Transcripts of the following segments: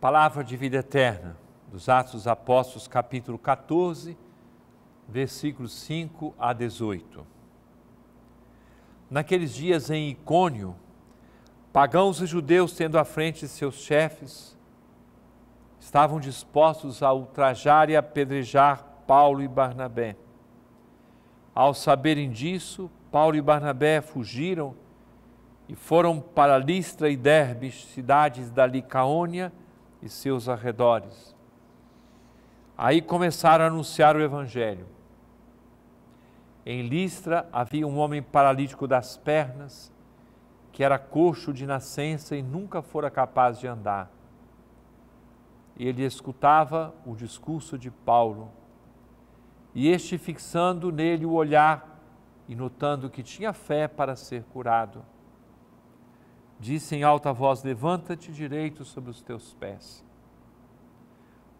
Palavra de vida eterna, dos Atos dos Apóstolos, capítulo 14, versículos 5 a 18. Naqueles dias em Icônio, pagãos e judeus, tendo à frente seus chefes, estavam dispostos a ultrajar e apedrejar Paulo e Barnabé. Ao saberem disso, Paulo e Barnabé fugiram e foram para Listra e Derbe, cidades da Licaônia, e seus arredores. Aí começaram a anunciar o Evangelho. Em Listra havia um homem paralítico das pernas, que era coxo de nascença e nunca fora capaz de andar. Ele escutava o discurso de Paulo, e este fixando nele o olhar e notando que tinha fé para ser curado disse em alta voz: Levanta-te direito sobre os teus pés.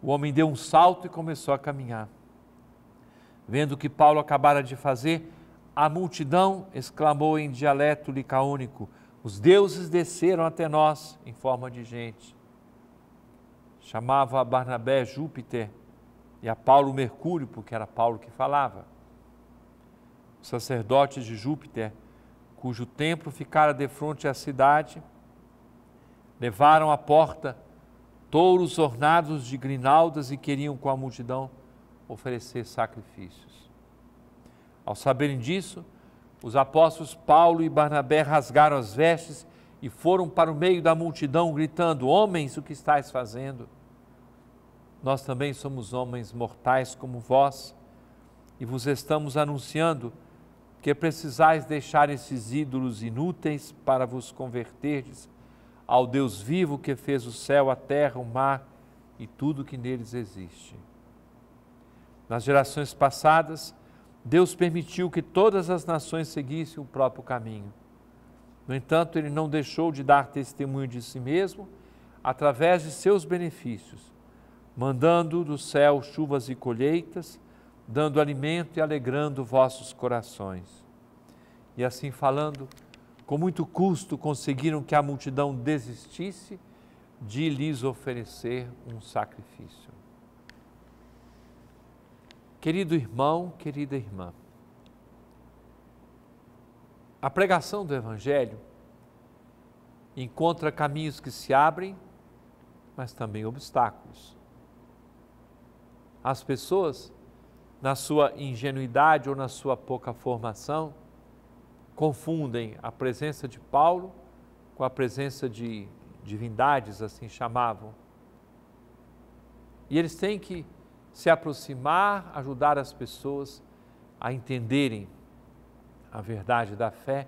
O homem deu um salto e começou a caminhar. Vendo o que Paulo acabara de fazer, a multidão exclamou em dialeto licaônico: Os deuses desceram até nós em forma de gente. Chamava a Barnabé Júpiter e a Paulo Mercúrio, porque era Paulo que falava. Os sacerdotes de Júpiter cujo templo ficara defronte à cidade, levaram à porta touros ornados de grinaldas e queriam com a multidão oferecer sacrifícios. Ao saberem disso, os apóstolos Paulo e Barnabé rasgaram as vestes e foram para o meio da multidão, gritando: Homens, o que estáis fazendo? Nós também somos homens mortais como vós e vos estamos anunciando que precisais deixar esses ídolos inúteis para vos converterdes ao Deus vivo que fez o céu, a terra, o mar e tudo que neles existe. Nas gerações passadas, Deus permitiu que todas as nações seguissem o próprio caminho. No entanto, ele não deixou de dar testemunho de si mesmo através de seus benefícios, mandando do céu chuvas e colheitas, dando alimento e alegrando vossos corações. E assim falando, com muito custo conseguiram que a multidão desistisse de lhes oferecer um sacrifício. Querido irmão, querida irmã, a pregação do Evangelho encontra caminhos que se abrem, mas também obstáculos. As pessoas na sua ingenuidade ou na sua pouca formação, confundem a presença de Paulo com a presença de divindades, assim chamavam. E eles têm que se aproximar, ajudar as pessoas a entenderem a verdade da fé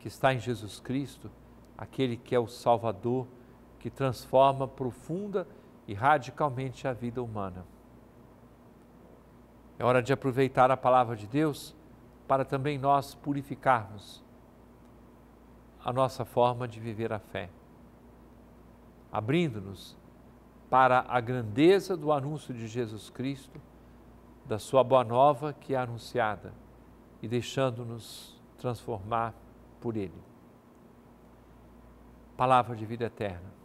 que está em Jesus Cristo, aquele que é o Salvador, que transforma profunda e radicalmente a vida humana. É hora de aproveitar a palavra de Deus para também nós purificarmos a nossa forma de viver a fé, abrindo-nos para a grandeza do anúncio de Jesus Cristo, da Sua boa nova que é anunciada e deixando-nos transformar por Ele. Palavra de vida eterna